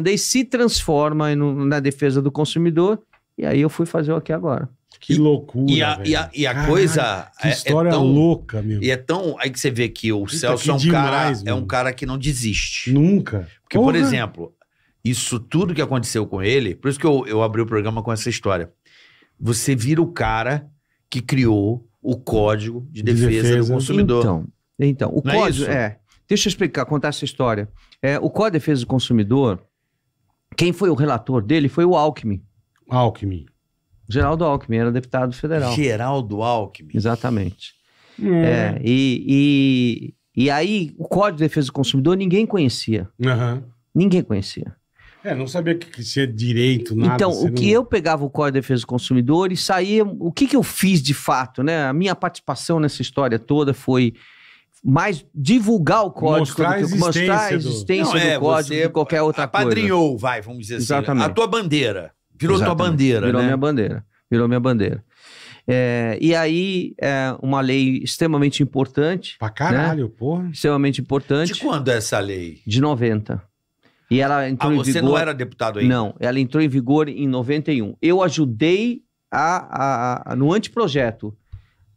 tailandês se transforma no, na defesa do consumidor. E aí eu fui fazer o aqui agora. Que loucura. E a, e a, e a coisa. Que história é, é tão, louca, meu. E é tão. Aí que você vê que o Eita, Celso é um, demais, cara, é um cara que não desiste. Nunca. Porque, Porra. por exemplo, isso tudo que aconteceu com ele, por isso que eu, eu abri o programa com essa história. Você vira o cara que criou o código de, de defesa, do consumidor. Então, então o não é código. É, é, Deixa eu explicar, contar essa história. É, o Código de Defesa do Consumidor quem foi o relator dele foi o Alckmin. Alckmin. Geraldo Alckmin, era deputado federal. Geraldo Alckmin. Exatamente. É, é e, e, e, aí, o Código de Defesa do Consumidor ninguém conhecia. Uhum. Ninguém conhecia. É, não sabia que, que ser direito, nada. Então, o que não... eu pegava o Código de Defesa do Consumidor e saía. O que, que eu fiz de fato, né? A minha participação nessa história toda foi mais divulgar o código, mostrar do que, a mostrar a existência do, não, do é, código qualquer outra apadrinhou, coisa. Apadrinhou, vai, vamos dizer assim, né? Exatamente. assim. A tua bandeira. Virou Exatamente. tua bandeira, Virou né? minha bandeira. Virou minha bandeira. É, e aí, é uma lei extremamente importante. Pra né? caralho, né? porra. Extremamente importante. De quando é essa lei? De 90. E ela entrou ah, em vigor... você não era deputado ainda? Não, ela entrou em vigor em 91. Eu ajudei a, a, a, no anteprojeto.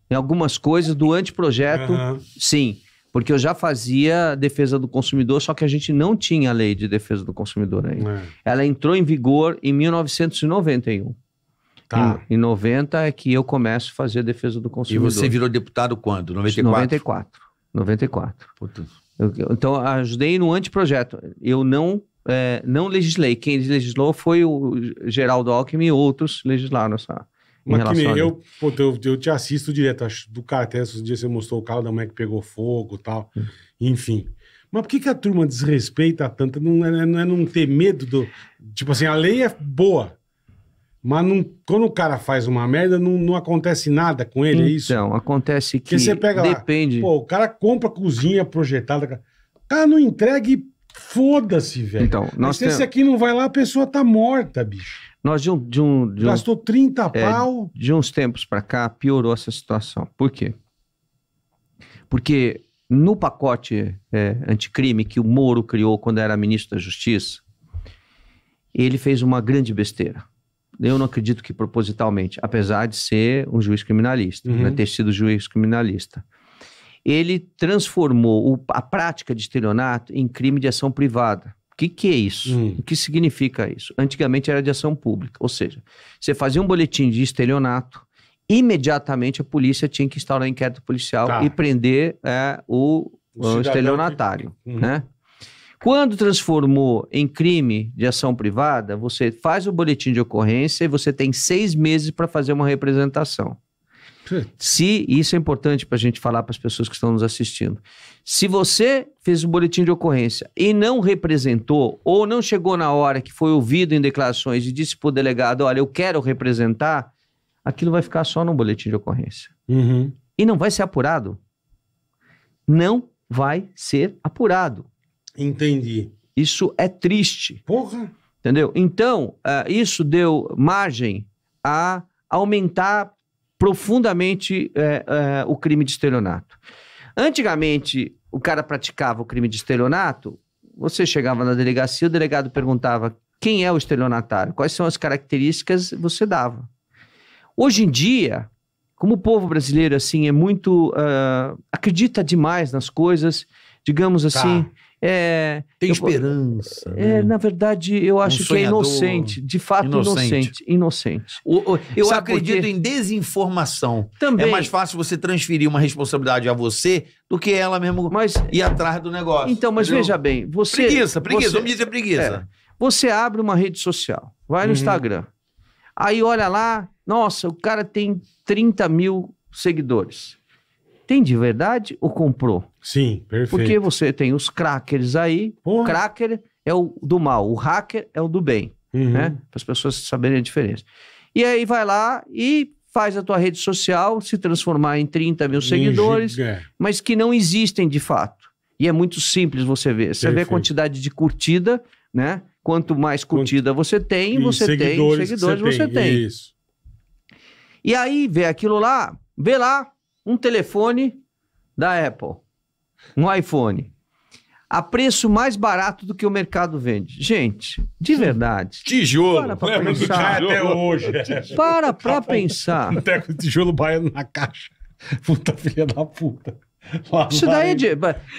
Em algumas coisas do anteprojeto, uhum. sim. Porque eu já fazia defesa do consumidor, só que a gente não tinha a lei de defesa do consumidor ainda É. Ela entrou em vigor em 1991. Tá. Em, em 90 é que eu começo a fazer a defesa do consumidor. E você virou deputado quando? 94? 94. 94. Eu, então, ajudei no anteprojeto. Eu não, é, não legislei. Quem legislou foi o Geraldo Alckmin e outros legislaram essa, mas que nem eu, pô, eu, eu, te assisto direto, acho, do cara, até esses dias você mostrou o carro da mulher que pegou fogo e tal, hum. enfim. Mas por que, que a turma desrespeita tanto? Não é, não é não ter medo do... Tipo assim, a lei é boa, mas não, quando o cara faz uma merda, não, não acontece nada com ele, então, é isso? Então, acontece que. Porque você pega depende. lá. Pô, o cara compra cozinha projetada. O cara não entrega e foda-se, velho. Então, nós Mas se esse aqui não vai lá, a pessoa tá morta, bicho. Nós de um. De um de Gastou um, 30 é, pau. De uns tempos para cá, piorou essa situação. Por quê? Porque no pacote é, anticrime que o Moro criou quando era ministro da Justiça, ele fez uma grande besteira. Eu não acredito que propositalmente, apesar de ser um juiz criminalista, uhum. né, ter sido juiz criminalista. Ele transformou o, a prática de estelionato em crime de ação privada. O que, que é isso? Hum. O que significa isso? Antigamente era de ação pública, ou seja, você fazia um boletim de estelionato, imediatamente a polícia tinha que instaurar inquérito policial tá. e prender é, o, o, o estelionatário. Que... Uhum. Né? Quando transformou em crime de ação privada, você faz o boletim de ocorrência e você tem seis meses para fazer uma representação. Se, e isso é importante para a gente falar para as pessoas que estão nos assistindo, se você fez o um boletim de ocorrência e não representou ou não chegou na hora que foi ouvido em declarações e disse para o delegado, olha, eu quero representar, aquilo vai ficar só no boletim de ocorrência. Uhum. E não vai ser apurado. Não vai ser apurado. Entendi. Isso é triste. Porra! Entendeu? Então, uh, isso deu margem a aumentar profundamente é, é, o crime de estelionato. Antigamente, o cara praticava o crime de estelionato, você chegava na delegacia, o delegado perguntava quem é o estelionatário, quais são as características, você dava. Hoje em dia, como o povo brasileiro assim é muito uh, acredita demais nas coisas, digamos assim, tá. É, Tem eu, esperança. É, né? Na verdade, eu acho um que é inocente. De fato, inocente. Inocente. inocente. O, o, eu Sabe acredito porque... em desinformação. Também. É mais fácil você transferir uma responsabilidade a você do que ela mesmo mas, ir atrás do negócio. Então, mas entendeu? veja bem. Você, preguiça, preguiça. Você, vamos dizer preguiça. É, você abre uma rede social, vai no uhum. Instagram. Aí olha lá, nossa, o cara tem 30 mil seguidores tem de verdade ou comprou? Sim, perfeito. Porque você tem os crackers aí, Porra. o cracker é o do mal, o hacker é o do bem, uhum. né? Para as pessoas saberem a diferença. E aí vai lá e faz a tua rede social se transformar em 30 mil seguidores, mas que não existem de fato. E é muito simples você ver. Você Perfeito. vê a quantidade de curtida, né? Quanto mais curtida você tem, você seguidores tem seguidores, você, você tem. tem. Isso. E aí vê aquilo lá, vê lá, um telefone da Apple, um iPhone, a preço mais barato do que o mercado vende. Gente, de verdade. Tijolo. Para pra pensar. até hoje. Para pra pensar. Um teco de tijolo baiano na caixa. Puta filha da puta. Isso daí é de.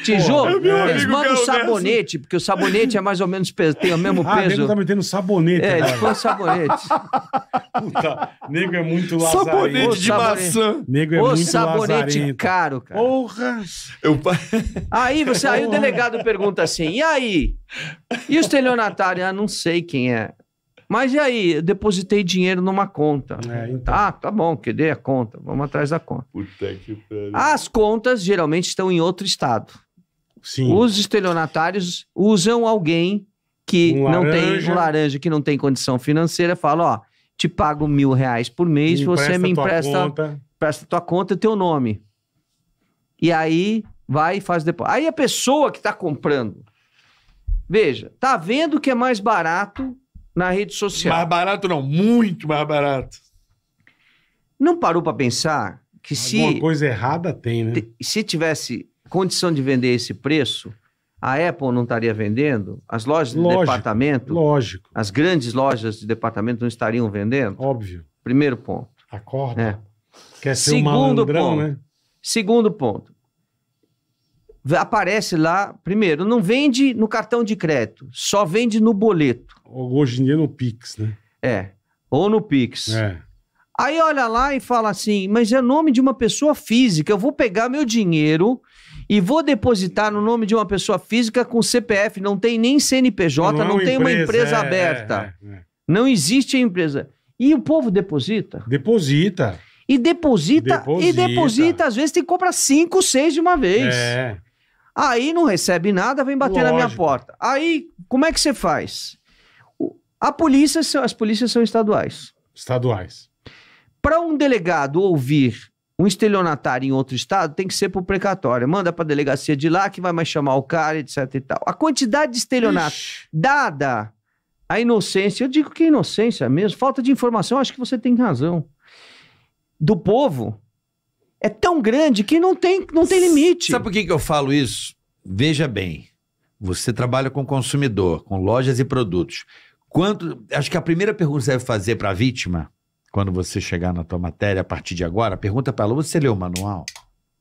Tijolo, eles mandam sabonete, porque o sabonete é mais ou menos peso, tem o mesmo ah, peso. Ah, nego tá metendo sabonete. É, eles põem sabonete. Puta, nego é muito lazarento. Sabonete de maçã. Nego é o muito sabonete lazarento. caro, cara. Porra! Eu... Aí, você, aí o delegado pergunta assim: e aí? E o estelionatário? Ah, não sei quem é. Mas e aí? Eu depositei dinheiro numa conta. É, então. Ah, tá bom, que dei a conta. Vamos atrás da conta. Puta que As contas geralmente estão em outro estado. Sim. Os estelionatários usam alguém que um não tem um laranja, que não tem condição financeira, fala, ó, te pago mil reais por mês, me você me empresta, tua empresta tua conta e teu nome. E aí vai e faz depois. Aí a pessoa que está comprando, veja, tá vendo que é mais barato na rede social. Mais barato não, muito mais barato. Não parou para pensar que Alguma se... Alguma coisa errada tem, né? Se tivesse condição de vender esse preço, a Apple não estaria vendendo? As lojas lógico, de departamento? Lógico. As grandes lojas de departamento não estariam vendendo? Óbvio. Primeiro ponto. Acorda. É. Quer ser Segundo um malandrão, ponto. né? Segundo ponto. Aparece lá, primeiro, não vende no cartão de crédito, só vende no boleto. Hoje em dia no Pix, né? É. Ou no Pix. É. Aí olha lá e fala assim: mas é nome de uma pessoa física, eu vou pegar meu dinheiro e vou depositar no nome de uma pessoa física com CPF, não tem nem CNPJ, não, é não tem empresa, uma empresa é, aberta. É, é. é. Não existe empresa. E o povo deposita? Deposita. E deposita, deposita. e deposita, às vezes tem que comprar cinco, seis de uma vez. É. Aí não recebe nada, vem bater Lógico. na minha porta. Aí, como é que você faz? A polícia, as polícias são estaduais. Estaduais. Para um delegado ouvir um estelionatário em outro estado, tem que ser por precatório. Manda para a delegacia de lá que vai mais chamar o cara, etc e tal. A quantidade de estelionato Ixi. dada a inocência, eu digo que é inocência mesmo, falta de informação, acho que você tem razão. Do povo é tão grande que não tem, não tem limite. Sabe por que, que eu falo isso? Veja bem, você trabalha com consumidor, com lojas e produtos. Quanto acho que a primeira pergunta que você deve fazer para a vítima, quando você chegar na tua matéria a partir de agora, pergunta para ela: você leu o manual?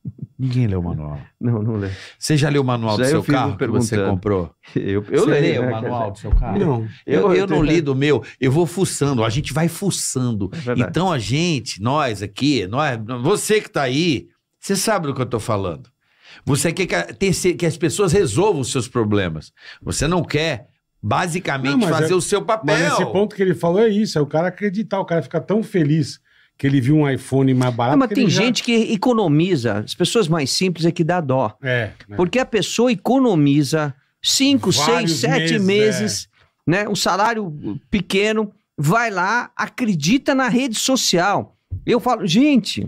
Ninguém leu o manual. Não, não leu. Você já leu o manual já do seu carro que você comprou? Eu, eu você leio. Né, o manual do seu carro? Não. Eu, eu, eu não li do meu, eu vou fuçando, a gente vai fuçando. É então a gente, nós aqui, nós, você que está aí, você sabe do que eu estou falando. Você quer que, a, que as pessoas resolvam os seus problemas. Você não quer basicamente não, fazer é, o seu papel. Mas esse ponto que ele falou é isso, é o cara acreditar, o cara ficar tão feliz que ele viu um iPhone mais barato. Não, mas tem gente já... que economiza, as pessoas mais simples é que dá dó. É, é. Porque a pessoa economiza 5, 6, 7 meses, é. né, um salário pequeno, vai lá, acredita na rede social. Eu falo, gente,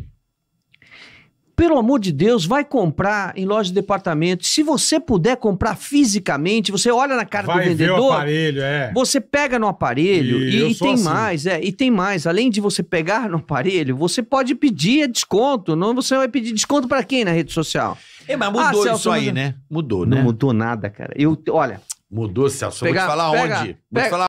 pelo amor de Deus, vai comprar em loja de departamento. Se você puder comprar fisicamente, você olha na cara vai do vendedor. Aparelho, é. Você pega no aparelho e, e, e tem assim. mais, é, e tem mais. Além de você pegar no aparelho, você pode pedir desconto. Não, você vai pedir desconto para quem na rede social? É, mas mudou ah, isso aí, né? Mudou, né? Não mudou nada, cara. Eu, olha. Mudou, Celso. Pega, vou te falar pega, onde. Pega, vou te falar